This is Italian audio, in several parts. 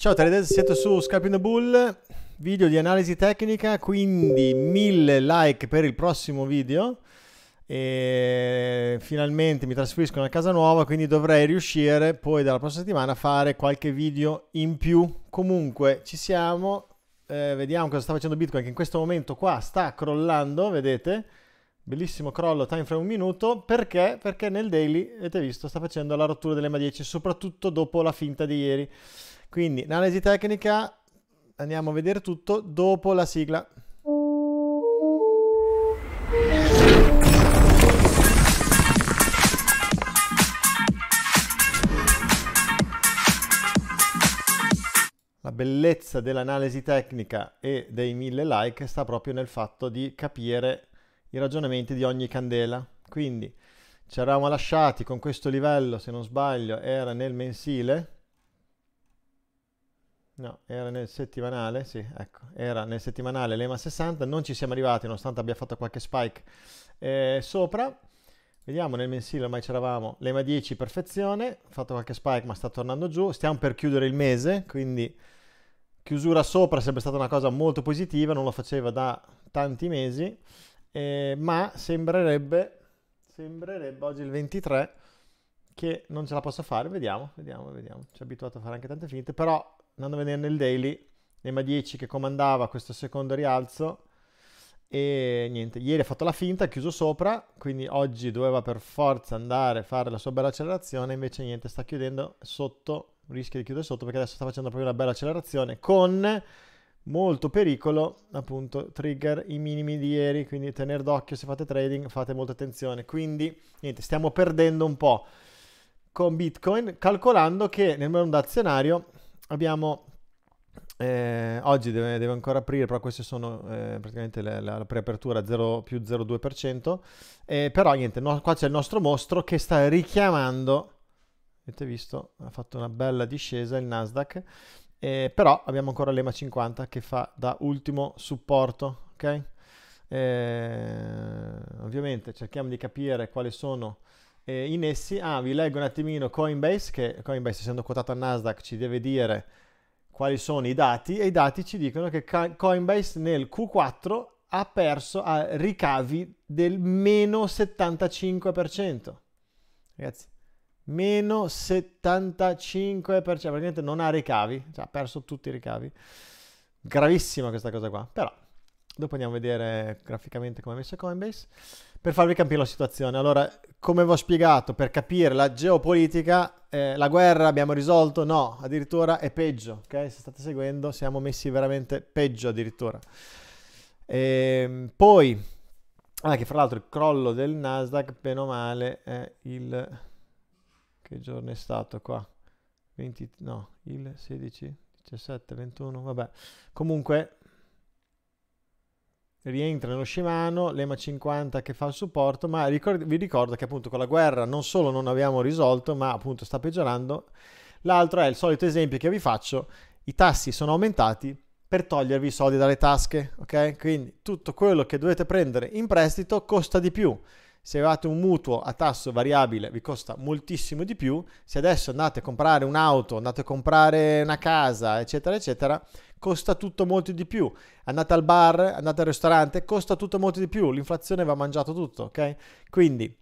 Ciao Traders, siete su the Bull, video di analisi tecnica, quindi mille like per il prossimo video e finalmente mi trasferisco a casa nuova, quindi dovrei riuscire poi dalla prossima settimana a fare qualche video in più. Comunque ci siamo, eh, vediamo cosa sta facendo Bitcoin che in questo momento qua sta crollando, vedete? Bellissimo crollo, time frame un minuto, perché? Perché nel daily, avete visto, sta facendo la rottura delle ma 10, soprattutto dopo la finta di ieri. Quindi, analisi tecnica, andiamo a vedere tutto dopo la sigla. La bellezza dell'analisi tecnica e dei mille like sta proprio nel fatto di capire i ragionamenti di ogni candela. Quindi ci eravamo lasciati con questo livello, se non sbaglio, era nel mensile, No, era nel settimanale, sì, ecco, era nel settimanale l'EMA 60, non ci siamo arrivati nonostante abbia fatto qualche spike eh, sopra. Vediamo nel mensile, ormai c'eravamo, l'EMA 10 perfezione, ha fatto qualche spike ma sta tornando giù, stiamo per chiudere il mese, quindi chiusura sopra è sempre stata una cosa molto positiva, non lo faceva da tanti mesi, eh, ma sembrerebbe, sembrerebbe oggi il 23 che non ce la posso fare, vediamo, vediamo, vediamo, ci ha abituato a fare anche tante finte, però andando a vedere nel daily l'EMA 10 che comandava questo secondo rialzo e niente, ieri ha fatto la finta, ha chiuso sopra, quindi oggi doveva per forza andare a fare la sua bella accelerazione, invece niente, sta chiudendo sotto, rischia di chiudere sotto perché adesso sta facendo proprio una bella accelerazione con molto pericolo, appunto, trigger i minimi di ieri, quindi tenere d'occhio se fate trading, fate molta attenzione. Quindi niente, stiamo perdendo un po' con Bitcoin, calcolando che nel mondo azionario abbiamo eh, oggi deve, deve, ancora aprire, però queste sono eh, praticamente la, la, preapertura 0 più 0,2%. Eh, però niente, no, qua c'è il nostro mostro che sta richiamando, avete visto, ha fatto una bella discesa il Nasdaq, eh, però abbiamo ancora l'EMA 50 che fa da ultimo supporto, ok? Eh, ovviamente cerchiamo di capire quali sono eh, in essi, ah, vi leggo un attimino Coinbase, che Coinbase essendo quotato a Nasdaq ci deve dire quali sono i dati e i dati ci dicono che Coinbase nel Q4 ha perso a ricavi del meno 75%. Ragazzi, meno 75%, praticamente non ha ricavi, cioè ha perso tutti i ricavi. Gravissima questa cosa qua, però dopo andiamo a vedere graficamente come è messo Coinbase per farvi capire la situazione. Allora, come vi ho spiegato, per capire la geopolitica, eh, la guerra abbiamo risolto? No, addirittura è peggio, ok? Se state seguendo siamo messi veramente peggio addirittura. E, ehm, poi, anche ah, fra l'altro il crollo del Nasdaq, bene o male, è il... Che giorno è stato qua? 20, no, il 16, 17, 21, vabbè. Comunque rientra nello Shimano, l'EMA 50 che fa il supporto, ma ricord- vi ricordo che appunto con la guerra non solo non abbiamo risolto, ma appunto sta peggiorando. L'altro è il solito esempio che vi faccio, i tassi sono aumentati per togliervi i soldi dalle tasche, ok? Quindi tutto quello che dovete prendere in prestito costa di più. Se avete un mutuo a tasso variabile vi costa moltissimo di più, se adesso andate a comprare un'auto, andate a comprare una casa, eccetera, eccetera, costa tutto molto di più. Andate al bar, andate al ristorante, costa tutto molto di più. L'inflazione va mangiato tutto, ok? Quindi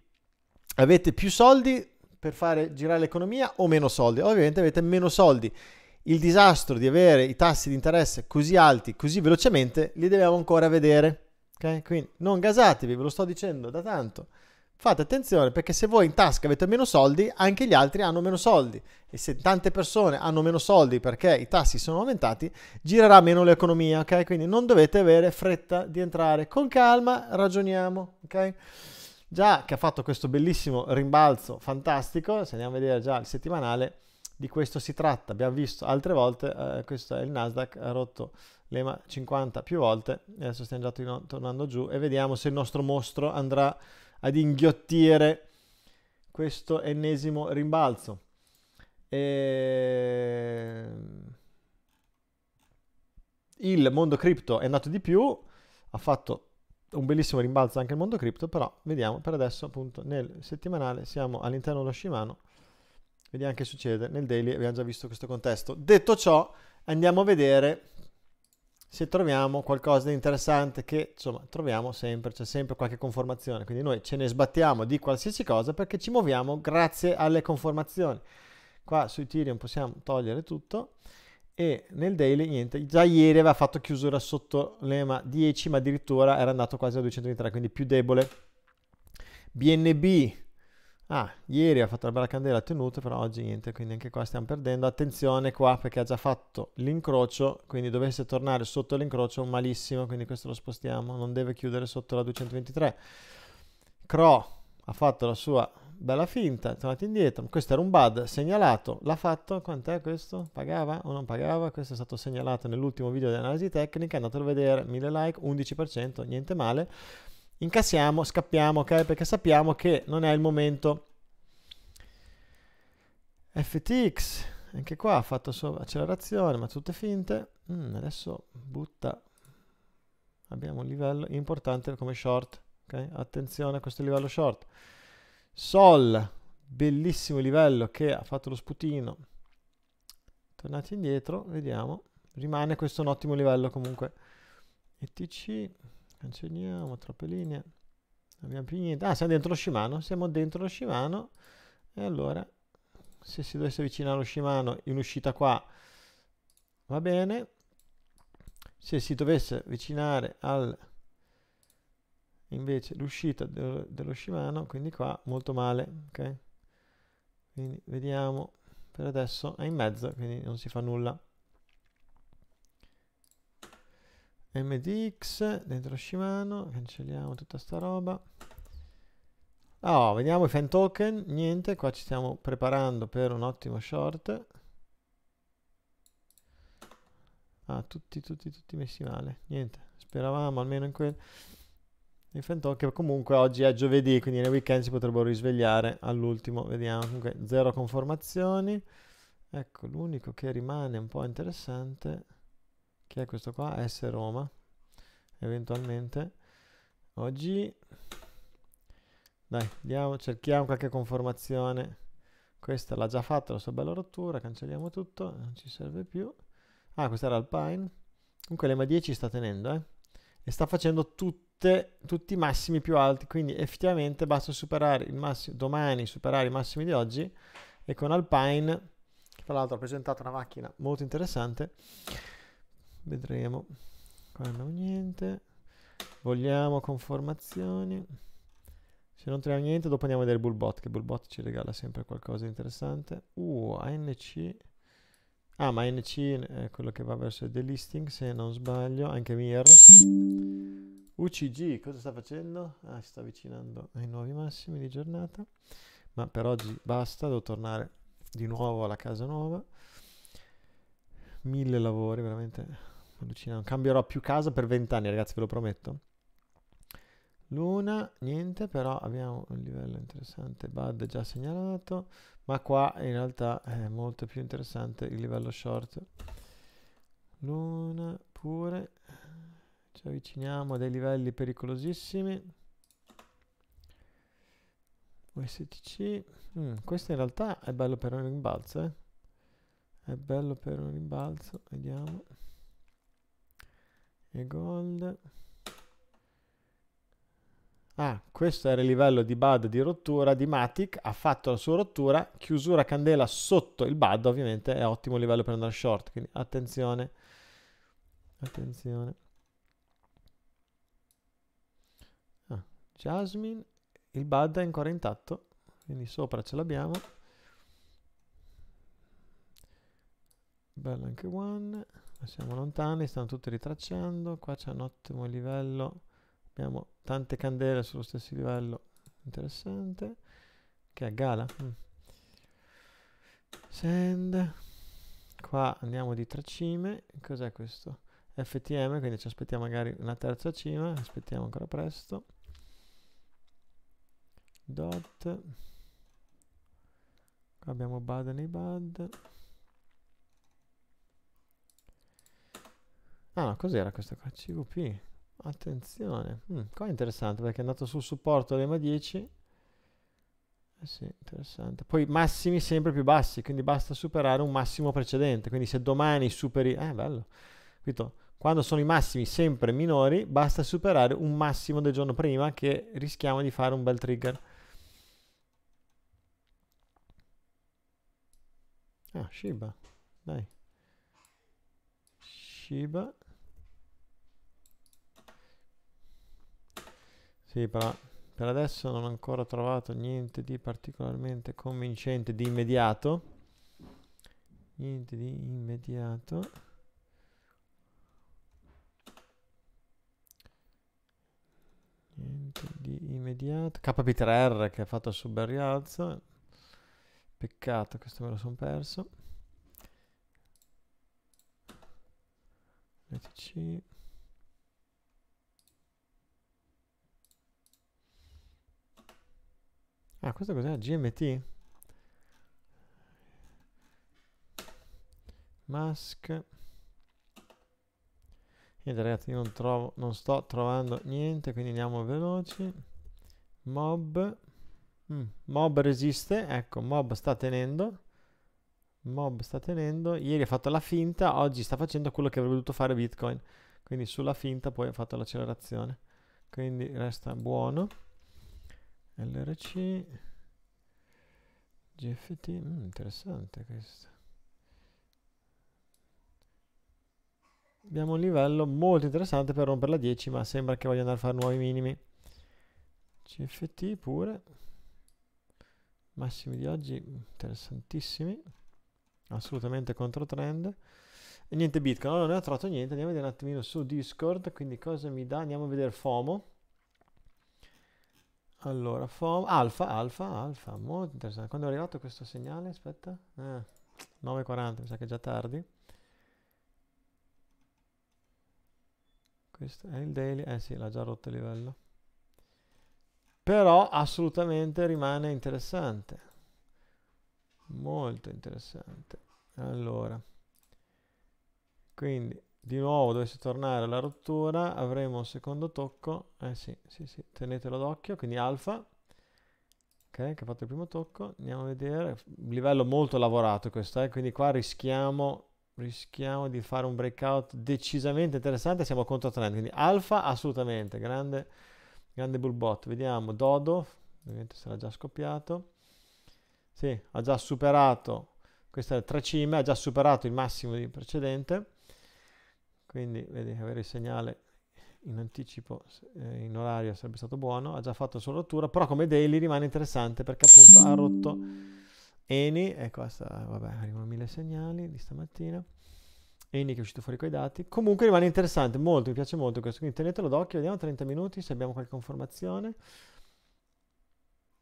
avete più soldi per fare girare l'economia o meno soldi? Ovviamente avete meno soldi. Il disastro di avere i tassi di interesse così alti, così velocemente, li dobbiamo ancora vedere. Ok? Quindi non gasatevi, ve lo sto dicendo da tanto. Fate attenzione perché se voi in tasca avete meno soldi, anche gli altri hanno meno soldi. E se tante persone hanno meno soldi perché i tassi sono aumentati, girerà meno l'economia, ok? Quindi non dovete avere fretta di entrare. Con calma ragioniamo, ok? Già che ha fatto questo bellissimo rimbalzo fantastico, se andiamo a vedere già il settimanale, di questo si tratta. Abbiamo visto altre volte, eh, questo è il Nasdaq, ha rotto l'EMA 50 più volte, adesso stiamo già tornando giù e vediamo se il nostro mostro andrà ad inghiottire questo ennesimo rimbalzo. E... Ehm, il mondo cripto è andato di più, ha fatto un bellissimo rimbalzo anche il mondo cripto, però vediamo per adesso appunto nel settimanale siamo all'interno dello Shimano, vediamo che succede nel daily, abbiamo già visto questo contesto. Detto ciò, andiamo a vedere se troviamo qualcosa di interessante che insomma troviamo sempre, c'è sempre qualche conformazione, quindi noi ce ne sbattiamo di qualsiasi cosa perché ci muoviamo grazie alle conformazioni. Qua su Ethereum possiamo togliere tutto e nel daily niente, già ieri aveva fatto chiusura sotto l'EMA 10 ma addirittura era andato quasi a 223, quindi più debole. BNB Ah, ieri ha fatto la bella candela, ha tenuto, però oggi niente, quindi anche qua stiamo perdendo. Attenzione qua perché ha già fatto l'incrocio, quindi dovesse tornare sotto l'incrocio, malissimo, quindi questo lo spostiamo, non deve chiudere sotto la 223. Cro ha fatto la sua bella finta, è tornato indietro, questo era un bad segnalato, l'ha fatto, quant'è questo? Pagava o non pagava? Questo è stato segnalato nell'ultimo video di analisi tecnica, andatelo a vedere, 1000 like, 11%, niente male incassiamo, scappiamo, ok? Perché sappiamo che non è il momento. FTX, anche qua ha fatto solo accelerazione, ma tutte finte. Mm, adesso butta. Abbiamo un livello importante come short, ok? Attenzione a questo livello short. Sol, bellissimo livello che ha fatto lo sputino. Tornati indietro, vediamo. Rimane questo un ottimo livello comunque. ETC cancelliamo troppe linee non abbiamo più niente ah siamo dentro lo Shimano siamo dentro lo Shimano e allora se si dovesse avvicinare allo Shimano in uscita qua va bene se si dovesse avvicinare al invece l'uscita dello, dello Shimano quindi qua molto male ok quindi vediamo per adesso è in mezzo quindi non si fa nulla mdx dentro Shimano cancelliamo tutta sta roba oh, vediamo i fan token niente qua ci stiamo preparando per un ottimo short ah tutti tutti tutti messi male niente speravamo almeno in quel i fan token comunque oggi è giovedì quindi nel weekend si potrebbero risvegliare all'ultimo vediamo comunque zero conformazioni ecco l'unico che rimane un po' interessante che è questo qua, S Roma, eventualmente. Oggi, dai, andiamo, cerchiamo qualche conformazione. Questa l'ha già fatta la sua bella rottura, cancelliamo tutto, non ci serve più. Ah, questa era Alpine. Comunque l'EMA 10 sta tenendo, eh. E sta facendo tutte, tutti i massimi più alti, quindi effettivamente basta superare il massimo, domani superare i massimi di oggi e con Alpine, che tra l'altro ha presentato una macchina molto interessante, vedremo qua non niente vogliamo conformazioni se non troviamo niente dopo andiamo a vedere Bullbot che Bullbot ci regala sempre qualcosa di interessante uh ANC ah ma ANC è quello che va verso il delisting se non sbaglio anche Mir UCG cosa sta facendo? ah si sta avvicinando ai nuovi massimi di giornata ma per oggi basta devo tornare di nuovo alla casa nuova mille lavori veramente non Cambierò più casa per vent'anni, ragazzi, ve lo prometto. Luna, niente, però abbiamo un livello interessante. Bud già segnalato, ma qua in realtà è molto più interessante il livello short. Luna pure. Ci avviciniamo a dei livelli pericolosissimi. USTC. Mm, questo in realtà è bello per un rimbalzo, eh? È bello per un rimbalzo, vediamo e gold ah questo era il livello di bud di rottura di matic ha fatto la sua rottura chiusura candela sotto il bud ovviamente è ottimo livello per andare short quindi attenzione attenzione ah, jasmine il bud è ancora intatto quindi sopra ce l'abbiamo bello anche one siamo lontani, stanno tutti ritracciando, qua c'è un ottimo livello, abbiamo tante candele sullo stesso livello, interessante, che è a gala. Mm. Send, qua andiamo di tre cime, cos'è questo? FTM, quindi ci aspettiamo magari una terza cima, aspettiamo ancora presto. Dot, qua abbiamo Bad nei Bad. Ah, cos'era questa qua? CVP. Attenzione. Mm, qua è interessante perché è andato sul supporto all'EMA 10. Eh sì, interessante. Poi massimi sempre più bassi, quindi basta superare un massimo precedente. Quindi se domani superi... Eh, bello. Capito? Quando sono i massimi sempre minori, basta superare un massimo del giorno prima che rischiamo di fare un bel trigger. Ah, Shiba. Dai. Shiba. Sì, però per adesso non ho ancora trovato niente di particolarmente convincente di immediato. Niente di immediato. Niente di immediato. KP3R che ha fatto su bel rialzo. Peccato, questo me lo sono perso. LTC. Ah, questo cos'è? GMT? Mask. Niente ragazzi, io non, trovo, non sto trovando niente, quindi andiamo veloci. Mob. Mm, mob resiste, ecco, mob sta tenendo. Mob sta tenendo. Ieri ha fatto la finta, oggi sta facendo quello che avrebbe dovuto fare Bitcoin. Quindi sulla finta poi ha fatto l'accelerazione. Quindi resta buono. LRC GFT mm, interessante questo abbiamo un livello molto interessante per rompere la 10 ma sembra che voglia andare a fare nuovi minimi CFT pure massimi di oggi interessantissimi assolutamente contro trend e niente bitcoin allora non ne ho trovato niente andiamo a vedere un attimino su discord quindi cosa mi dà andiamo a vedere FOMO allora, FOM, alfa, alfa, alfa, molto interessante. Quando è arrivato questo segnale? Aspetta, eh, 9.40, mi sa che è già tardi. Questo è il daily, eh sì, l'ha già rotto il livello. Però assolutamente rimane interessante. Molto interessante. Allora, quindi di nuovo dovesse tornare la rottura avremo un secondo tocco eh sì sì sì tenetelo d'occhio quindi alfa ok che ha fatto il primo tocco andiamo a vedere livello molto lavorato questo eh? quindi qua rischiamo rischiamo di fare un breakout decisamente interessante siamo contro trend quindi alfa assolutamente grande grande bull bot vediamo dodo ovviamente sarà già scoppiato sì ha già superato questa è la tracima ha già superato il massimo di precedente quindi vedi, avere il segnale in anticipo eh, in orario sarebbe stato buono ha già fatto la sua rottura però come daily rimane interessante perché appunto ha rotto Eni e ecco, questa vabbè arrivano mille segnali di stamattina Eni che è uscito fuori coi dati comunque rimane interessante molto mi piace molto questo quindi tenetelo d'occhio vediamo 30 minuti se abbiamo qualche informazione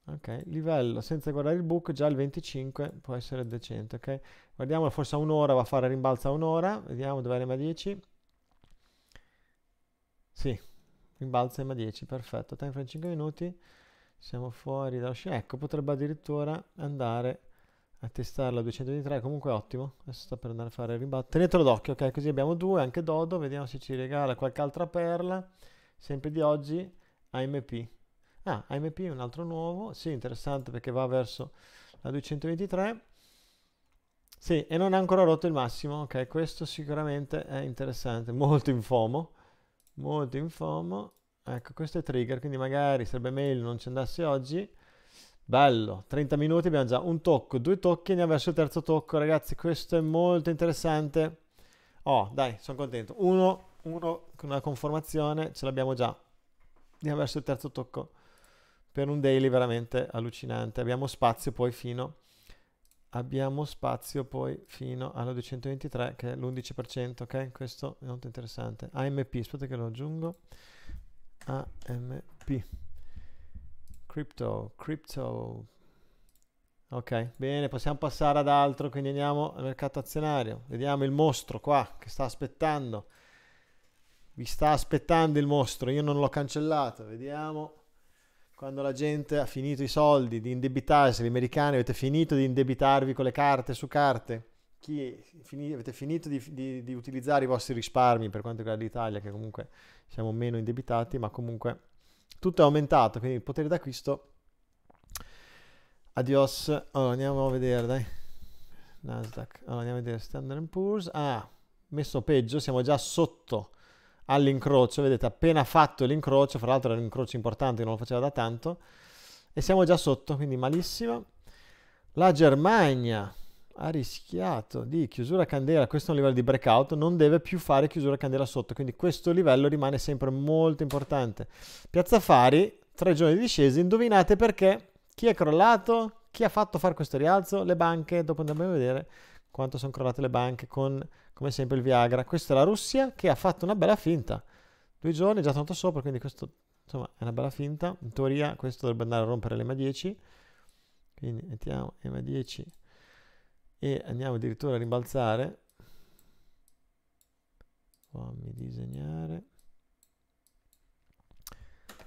ok livello senza guardare il book già il 25 può essere decente ok guardiamo forse a un'ora va a fare rimbalza a un'ora vediamo dove arriva 10 sì, rimbalza ma 10, perfetto. Time frame 5 minuti, siamo fuori dallo scena. Ecco, potrebbe addirittura andare a testarla a 223, comunque ottimo. Adesso sta per andare a fare il rimbalzo. Tenetelo d'occhio, ok? Così abbiamo due, anche Dodo. Vediamo se ci regala qualche altra perla. Sempre di oggi, AMP. Ah, AMP è un altro nuovo. Sì, interessante perché va verso la 223. Sì, e non ha ancora rotto il massimo, ok? Questo sicuramente è interessante, molto in FOMO molto in FOMO. Ecco, questo è trigger, quindi magari sarebbe meglio non ci andassi oggi. Bello, 30 minuti, abbiamo già un tocco, due tocchi, andiamo verso il terzo tocco, ragazzi, questo è molto interessante. Oh, dai, sono contento. Uno, uno con una conformazione, ce l'abbiamo già. Andiamo verso il terzo tocco per un daily veramente allucinante. Abbiamo spazio poi fino a abbiamo spazio poi fino alla 223 che è l'11%, ok? Questo è molto interessante. AMP, aspetta che lo aggiungo. AMP. Crypto, crypto. Ok, bene, possiamo passare ad altro, quindi andiamo al mercato azionario. Vediamo il mostro qua che sta aspettando. Vi sta aspettando il mostro, io non l'ho cancellato, vediamo quando la gente ha finito i soldi di indebitarsi, gli americani avete finito di indebitarvi con le carte su carte, chi, fini, avete finito di, di, di, utilizzare i vostri risparmi per quanto riguarda l'Italia, che comunque siamo meno indebitati, ma comunque tutto è aumentato, quindi il potere d'acquisto, adios, allora andiamo a vedere, dai, Nasdaq, allora andiamo a vedere Standard Poor's, ah, messo peggio, siamo già sotto all'incrocio, vedete appena fatto l'incrocio, fra l'altro era un incrocio importante che non lo faceva da tanto, e siamo già sotto, quindi malissimo. La Germania ha rischiato di chiusura candela, questo è un livello di breakout, non deve più fare chiusura candela sotto, quindi questo livello rimane sempre molto importante. Piazza Fari, tre giorni di discesa, indovinate perché? Chi è crollato? Chi ha fatto fare questo rialzo? Le banche, dopo andiamo a vedere, quanto sono crollate le banche con, come sempre, il Viagra. Questa è la Russia che ha fatto una bella finta. Due giorni, già tanto sopra, quindi questo, insomma, è una bella finta. In teoria questo dovrebbe andare a rompere l'EMA 10. Quindi mettiamo EMA 10 e andiamo addirittura a rimbalzare. Fammi disegnare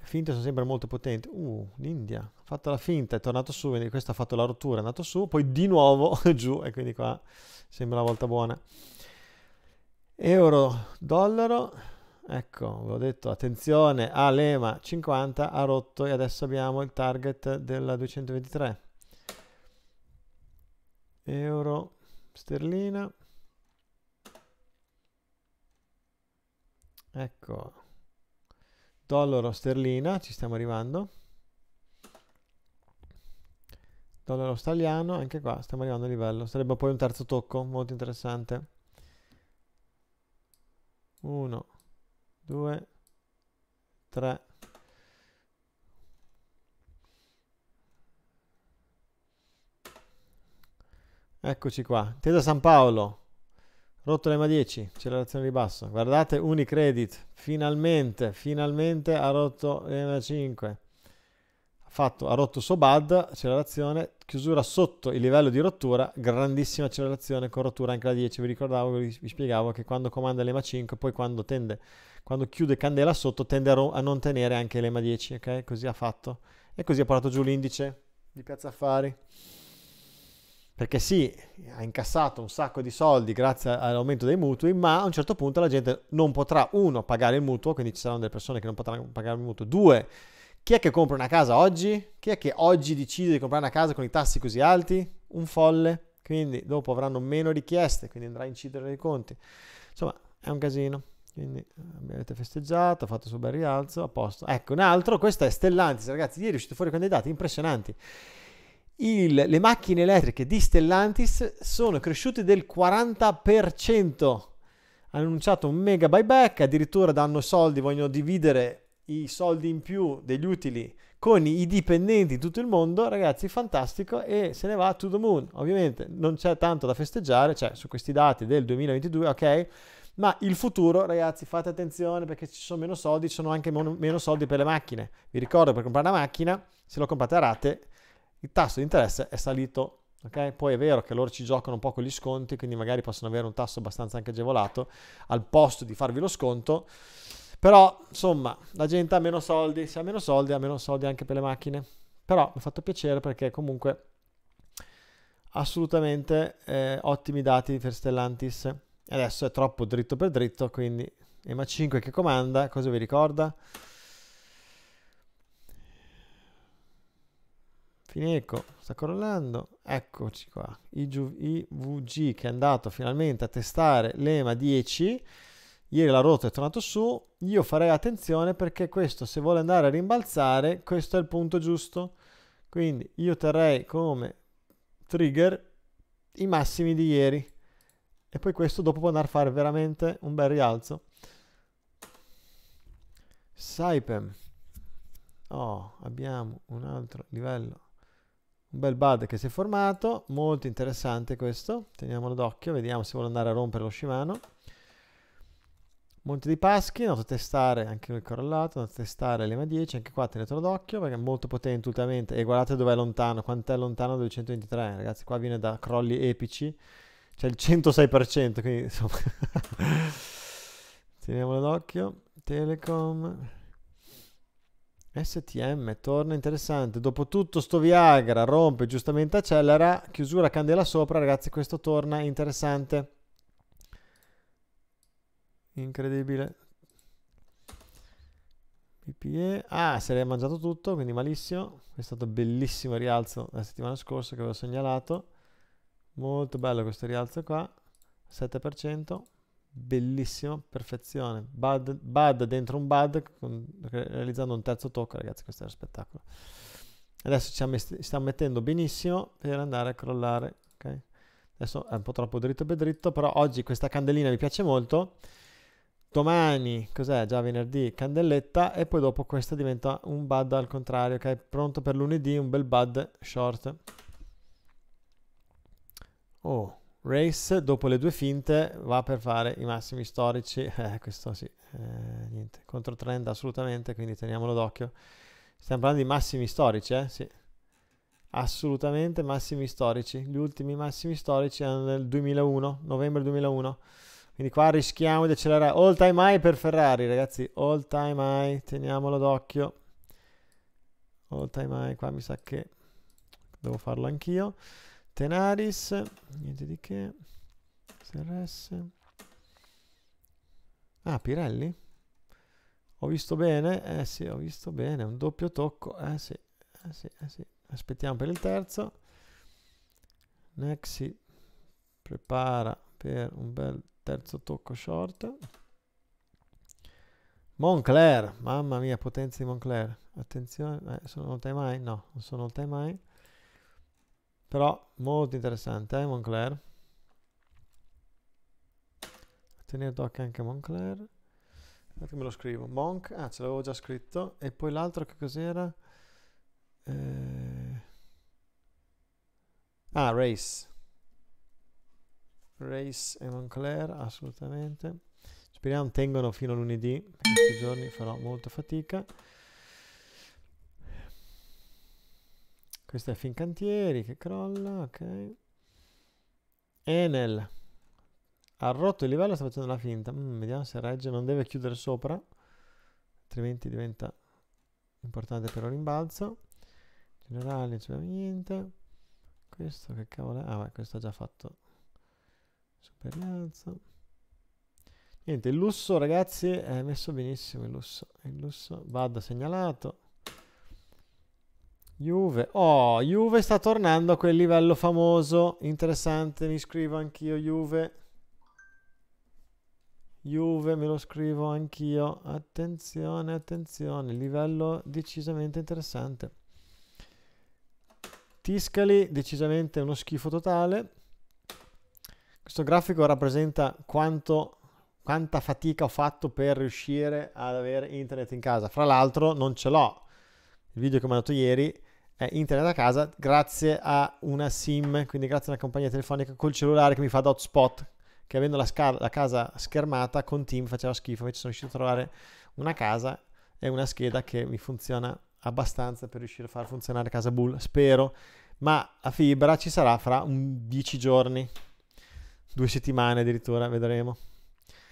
finte sono sempre molto potenti. Uh, l'India ha fatto la finta, è tornato su, quindi questo ha fatto la rottura, è andato su, poi di nuovo giù e quindi qua sembra la volta buona. Euro, dollaro, ecco, ve l'ho detto, attenzione, a Lema 50 ha rotto e adesso abbiamo il target del 223. Euro, sterlina. Ecco dollaro sterlina, ci stiamo arrivando, dollaro australiano, anche qua stiamo arrivando a livello, sarebbe poi un terzo tocco, molto interessante. 1, 2, 3, Eccoci qua, Tesa San Paolo, rotto Rotolema 10, accelerazione di basso. Guardate Unicredit, finalmente, finalmente ha rotto l'EMA 5. fatto, ha rotto Sobad, accelerazione, chiusura sotto il livello di rottura, grandissima accelerazione con rottura anche la 10. Vi ricordavo, vi, spiegavo che quando comanda l'EMA 5, poi quando, tende, quando chiude candela sotto, tende a, ro- a non tenere anche l'EMA 10, ok? Così ha fatto. E così ha portato giù l'indice di Piazza Affari perché sì, ha incassato un sacco di soldi grazie all'aumento dei mutui, ma a un certo punto la gente non potrà, uno, pagare il mutuo, quindi ci saranno delle persone che non potranno pagare il mutuo, due, chi è che compra una casa oggi? Chi è che oggi decide di comprare una casa con i tassi così alti? Un folle, quindi dopo avranno meno richieste, quindi andrà a incidere nei conti. Insomma, è un casino. Quindi eh, avete festeggiato, fatto il suo bel rialzo, a posto. Ecco, un altro, questo è Stellantis, ragazzi, ieri è uscito fuori con dei dati impressionanti il, le macchine elettriche di Stellantis sono cresciute del 40%. Hanno annunciato un mega buyback, addirittura danno soldi, vogliono dividere i soldi in più degli utili con i dipendenti di tutto il mondo, ragazzi, fantastico e se ne va to the moon. Ovviamente non c'è tanto da festeggiare, cioè su questi dati del 2022, ok? Ma il futuro, ragazzi, fate attenzione perché ci sono meno soldi, ci sono anche meno soldi per le macchine. Vi ricordo per comprare una macchina, se lo comprate a rate, il tasso di interesse è salito. Okay? Poi è vero che loro ci giocano un po' con gli sconti, quindi magari possono avere un tasso abbastanza anche agevolato al posto di farvi lo sconto. Però, insomma, la gente ha meno soldi, se ha meno soldi, ha meno soldi anche per le macchine. Però mi ha fatto piacere perché comunque assolutamente eh, ottimi dati per Stellantis. Adesso è troppo dritto per dritto, quindi EMA 5 che comanda, cosa vi ricorda? Fineco sta crollando, eccoci qua, IVG che è andato finalmente a testare l'EMA 10, ieri la rotta è tornato su, io farei attenzione perché questo se vuole andare a rimbalzare, questo è il punto giusto, quindi io terrei come trigger i massimi di ieri e poi questo dopo può andare a fare veramente un bel rialzo. Saipem, oh abbiamo un altro livello un bel bud che si è formato, molto interessante questo, teniamolo d'occhio, vediamo se vuole andare a rompere lo Shimano. Monte di Paschi, noto testare, anche lui correllato, noto testare l'EMA 10, anche qua tenetelo d'occhio perché è molto potente ultimamente e guardate dov'è lontano, quanto è lontano 223, ragazzi qua viene da crolli epici, c'è il 106%, quindi insomma... teniamolo d'occhio, Telecom, STM torna interessante. Dopotutto sto Viagra rompe, giustamente accelera. Chiusura candela sopra, ragazzi, questo torna interessante. Incredibile. PPE. Ah, se l'è mangiato tutto, quindi malissimo. È stato bellissimo il rialzo la settimana scorsa che avevo segnalato. Molto bello questo rialzo qua. 7% bellissimo, perfezione. Bud, Bud dentro un Bud, con, realizzando un terzo tocco, ragazzi, questo è uno spettacolo. Adesso ci sta mettendo benissimo per andare a crollare, ok? Adesso è un po' troppo dritto per dritto, però oggi questa candelina mi piace molto. Domani, cos'è? Già venerdì, candelletta e poi dopo questa diventa un bud al contrario, ok? Pronto per lunedì, un bel bud short. Oh, Race dopo le due finte va per fare i massimi storici, eh, questo sì, eh, niente, trend assolutamente, quindi teniamolo d'occhio. Stiamo parlando di massimi storici, eh? Sì. Assolutamente massimi storici. Gli ultimi massimi storici erano nel 2001, novembre 2001. Quindi qua rischiamo di accelerare. All time high per Ferrari, ragazzi. All time high, teniamolo d'occhio. All time high, qua mi sa che devo farlo anch'io. Tenaris, niente di che. SRS. Ah, Pirelli? Ho visto bene? Eh sì, ho visto bene. Un doppio tocco. Eh sì, eh sì, eh sì. Aspettiamo per il terzo. Nexi prepara per un bel terzo tocco short. Moncler, mamma mia, potenza di Moncler. Attenzione, eh, sono all time high? No, non sono all time high. Però molto interessante, eh, Moncler. Tenere d'occhio anche Moncler. Aspetta me lo scrivo. Monk, ah, ce l'avevo già scritto. E poi l'altro che cos'era? Eh... Ah, Race. Race e Moncler, assolutamente. Speriamo tengono fino a lunedì. In questi giorni farò molta fatica. Questo è Fincantieri che crolla, ok. Enel ha rotto il livello sta facendo la finta. Mm, vediamo se regge, non deve chiudere sopra, altrimenti diventa importante per il rimbalzo. Generale, non c'è niente. Questo che cavolo è? Ah, beh, questo ha già fatto superianza. Niente, il lusso, ragazzi, è messo benissimo il lusso. Il lusso Vado segnalato. Juve. Oh, Juve sta tornando a quel livello famoso. Interessante, mi scrivo anch'io Juve. Juve, me lo scrivo anch'io. Attenzione, attenzione, livello decisamente interessante. Tiscali, decisamente uno schifo totale. Questo grafico rappresenta quanto quanta fatica ho fatto per riuscire ad avere internet in casa. Fra l'altro non ce l'ho. Il video che ho mandato ieri eh, internet a casa grazie a una SIM, quindi grazie a una compagnia telefonica col cellulare che mi fa hotspot, che avendo la, scar- la casa schermata con Team faceva schifo, invece sono riuscito a trovare una casa e una scheda che mi funziona abbastanza per riuscire a far funzionare Casa Bull, spero, ma la fibra ci sarà fra 10 giorni, due settimane addirittura, vedremo.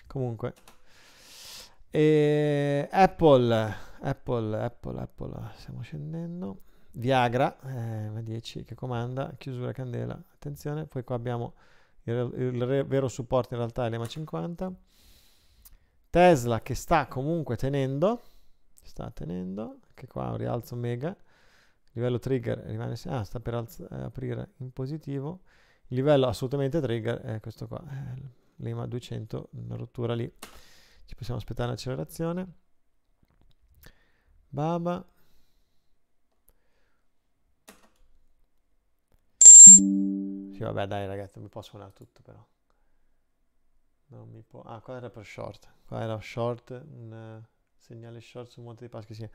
Comunque, e Apple, Apple, Apple, Apple, stiamo scendendo. Viagra, eh, la 10 che comanda, chiusura candela, attenzione, poi qua abbiamo il, il re, vero supporto in realtà è l'EMA 50, Tesla che sta comunque tenendo, sta tenendo, anche qua un rialzo mega, livello trigger rimane, ah, sta per alza, eh, aprire in positivo, livello assolutamente trigger è questo qua, eh, l'EMA 200, una rottura lì, ci possiamo aspettare un'accelerazione, Baba, Sì, vabbè, dai ragazzi, mi può suonare tutto però. Non mi può... Ah, qua era per short. Qua era short, un uh, segnale short su Monte di Paschi, sì.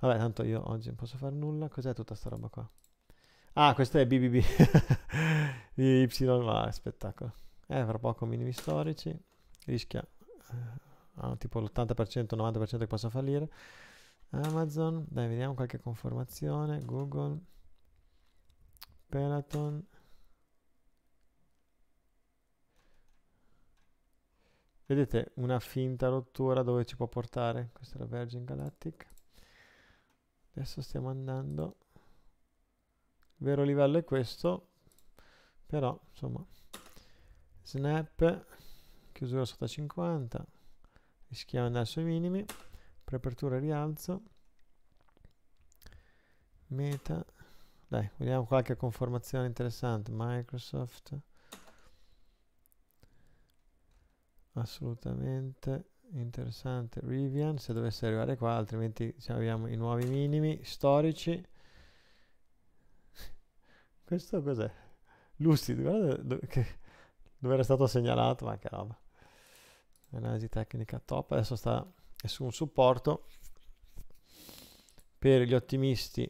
Vabbè, tanto io oggi non posso fare nulla. Cos'è tutta sta roba qua? Ah, questo è BBB di Y, ma spettacolo. Eh, fra poco minimi storici. Rischia eh, ah, tipo l'80%, 90% che possa fallire. Amazon, dai, vediamo qualche conformazione. Google. Peraton. Vedete una finta rottura dove ci può portare? Questa è la Virgin Galactic. Adesso stiamo andando. Il vero livello è questo, però insomma, snap, chiusura sotto 50, rischiamo di andare sui minimi, preapertura rialzo, meta dai, vediamo qualche conformazione interessante. Microsoft. Assolutamente interessante. Rivian, se dovesse arrivare qua, altrimenti cioè, abbiamo i nuovi minimi storici. Questo cos'è? Lucid, guarda che, dove era stato segnalato, ma che roba. Analisi tecnica top, adesso sta è su un supporto per gli ottimisti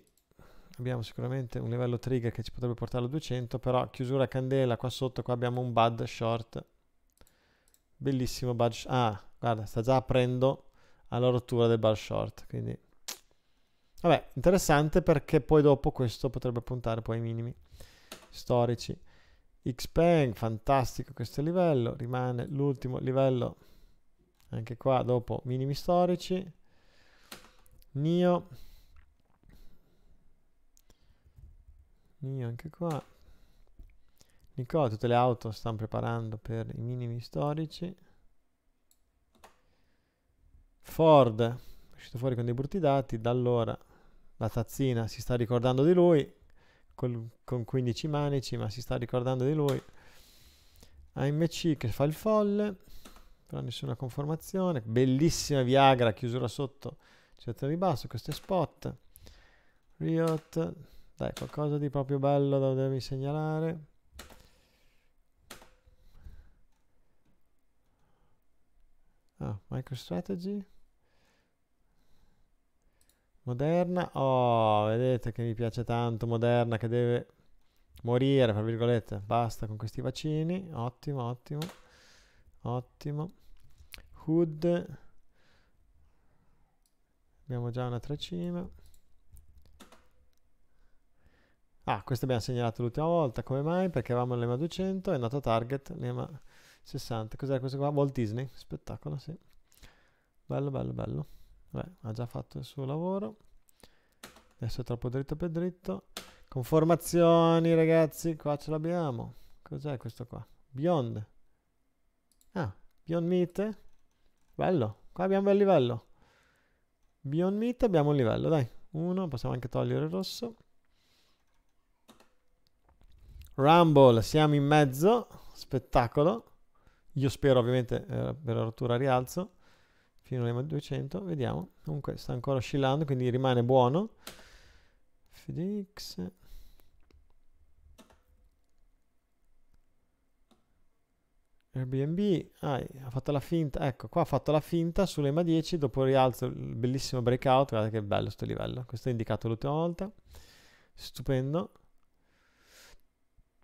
abbiamo sicuramente un livello trigger che ci potrebbe portare a 200 però chiusura candela qua sotto qua abbiamo un bud short bellissimo bud short ah guarda sta già aprendo alla rottura del bud short quindi vabbè interessante perché poi dopo questo potrebbe puntare poi ai minimi storici xpeng fantastico questo livello rimane l'ultimo livello anche qua dopo minimi storici nio Io anche qua. Nicola, tutte le auto stanno preparando per i minimi storici. Ford è uscito fuori con dei brutti dati, da allora la tazzina si sta ricordando di lui, col, con 15 manici, ma si sta ricordando di lui. AMC che fa il folle, però nessuna conformazione. Bellissima Viagra, chiusura sotto, certo ribasso, questo è spot. Riot, dai, qualcosa di proprio bello da dovermi segnalare. Ah, MicroStrategy. Moderna. Oh, vedete che mi piace tanto Moderna che deve morire, fra virgolette. Basta con questi vaccini. Ottimo, ottimo. Ottimo. Hood. Abbiamo già una tracima. Ah, questo abbiamo segnalato l'ultima volta, come mai? Perché avevamo l'EMA 200, è nato Target, l'EMA 60. Cos'è questo qua? Walt Disney, spettacolo, sì. Bello, bello, bello. Vabbè, ha già fatto il suo lavoro. Adesso è troppo dritto per dritto. Conformazioni, ragazzi, qua ce l'abbiamo. Cos'è questo qua? Beyond. Ah, Beyond Meat. Bello, qua abbiamo un bel livello. Beyond Meat abbiamo un livello, dai. Uno, possiamo anche togliere il rosso. Rumble, siamo in mezzo, spettacolo. Io spero ovviamente eh, per la rottura rialzo fino a 200, vediamo. Comunque sta ancora oscillando, quindi rimane buono. FedEx. Airbnb, ah, ha fatto la finta, ecco qua ha fatto la finta sull'EMA 10, dopo rialzo il bellissimo breakout, guardate che bello sto livello, questo è indicato l'ultima volta, stupendo.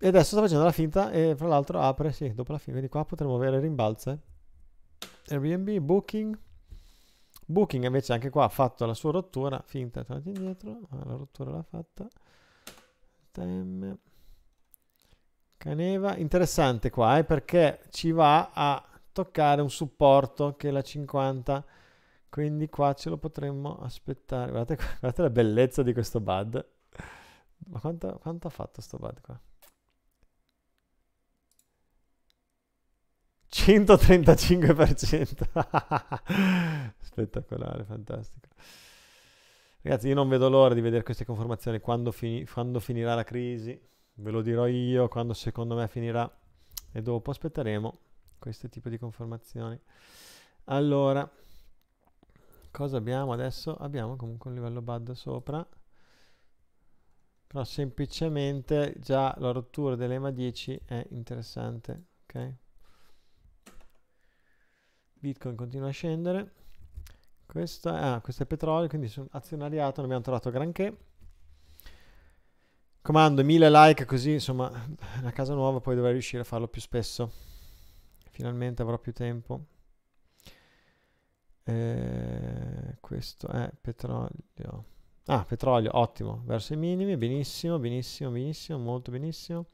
E adesso sta facendo la finta e fra l'altro apre, sì, dopo la fine. Quindi qua potremmo avere rimbalze. Airbnb, Booking. Booking invece anche qua ha fatto la sua rottura, finta, tornati indietro, ah, la rottura l'ha fatta. TM. Caneva, interessante qua eh, perché ci va a toccare un supporto che è la 50, quindi qua ce lo potremmo aspettare. Guardate, guardate la bellezza di questo bud. Ma quanto, quanto ha fatto questo bud qua? 135%. Spettacolare, fantastico. Ragazzi, io non vedo l'ora di vedere queste conformazioni quando, fini, quando, finirà la crisi. Ve lo dirò io quando secondo me finirà. E dopo aspetteremo questo tipo di conformazioni. Allora, cosa abbiamo adesso? Abbiamo comunque un livello BAD sopra. Però semplicemente già la rottura dell'EMA 10 è interessante. Ok? Bitcoin continua a scendere. Questa, ah, questo è petrolio, quindi sono azionariato, non abbiamo trovato granché. Comando, 1000 like così, insomma, la casa nuova poi dovrei riuscire a farlo più spesso. Finalmente avrò più tempo. Eh, questo è petrolio. Ah, petrolio, ottimo, verso i minimi, benissimo, benissimo, benissimo, molto benissimo.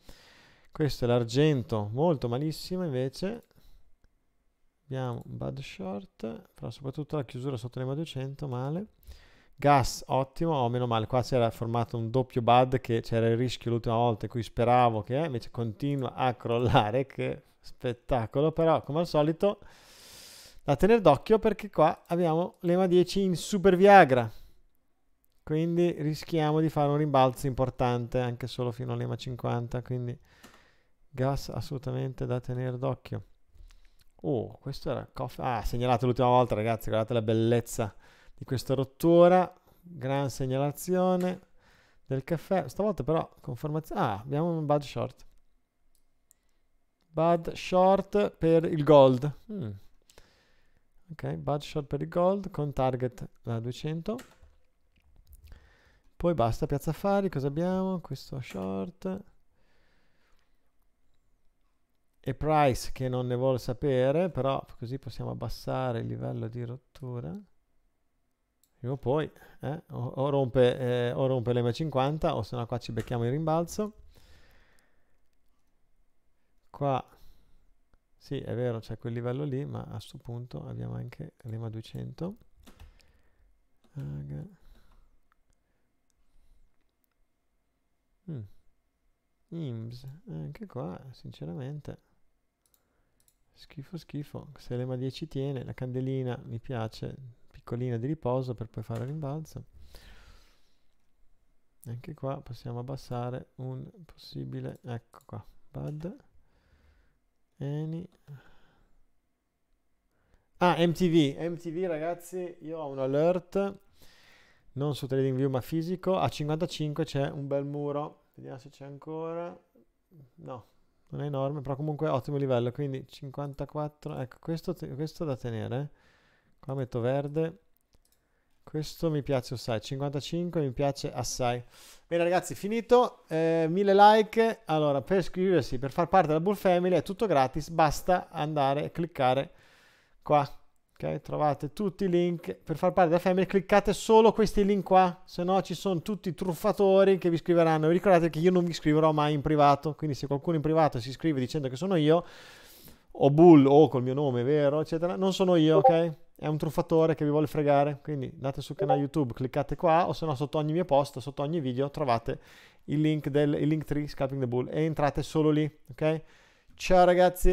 Questo è l'argento, molto malissimo invece. Abbiamo bad Short, però soprattutto la chiusura sotto le 200, male. Gas, ottimo, o oh, meno male, qua si era formato un doppio bad che c'era il rischio l'ultima volta in cui speravo che, eh, invece continua a crollare, che spettacolo, però come al solito da tenere d'occhio perché qua abbiamo l'EMA 10 in Super Viagra, quindi rischiamo di fare un rimbalzo importante anche solo fino all'EMA 50, quindi gas assolutamente da tenere d'occhio. Oh, questo era coffee. Ah, segnalato l'ultima volta, ragazzi. Guardate la bellezza di questa rottura. Gran segnalazione del caffè. Stavolta, però, conformazione. Ah, abbiamo un bad short. Bad short per il gold. Mm. Ok, bad short per il gold con target da 200. Poi basta, piazza affari. Cosa abbiamo? Questo short e Price che non ne vuole sapere, però così possiamo abbassare il livello di rottura. Prima o poi eh, o, o, rompe, eh, o rompe l'M50 o se no qua ci becchiamo il rimbalzo. Qua sì, è vero, c'è quel livello lì, ma a questo punto abbiamo anche l'EMA 200. Mm. IMS, anche qua, sinceramente. Schifo, schifo. Se l'EMA 10 tiene, la candelina mi piace, piccolina di riposo per poi fare rimbalzo. Anche qua possiamo abbassare un possibile, ecco qua, bad, any, Ah, MTV, MTV ragazzi, io ho un alert, non su TradingView ma fisico, a 55 c'è un bel muro, vediamo se c'è ancora, no, non è enorme, però comunque ottimo livello, quindi 54, ecco questo, questo da tenere, qua metto verde, questo mi piace assai, 55 mi piace assai. Bene ragazzi, finito, eh, mille like, allora per iscriversi, per far parte della Bull Family è tutto gratis, basta andare e cliccare qua. Ok, trovate tutti i link per far parte della family, cliccate solo questi link qua, se no ci sono tutti i truffatori che vi scriveranno. Ricordate che io non vi scriverò mai in privato, quindi se qualcuno in privato si scrive dicendo che sono io, o Bull, o col mio nome, vero, eccetera, non sono io, ok? È un truffatore che vi vuole fregare, quindi andate sul canale YouTube, cliccate qua, o se no sotto ogni mio post, sotto ogni video, trovate il link del il link 3, Scalping the Bull, e entrate solo lì, ok? Ciao ragazzi!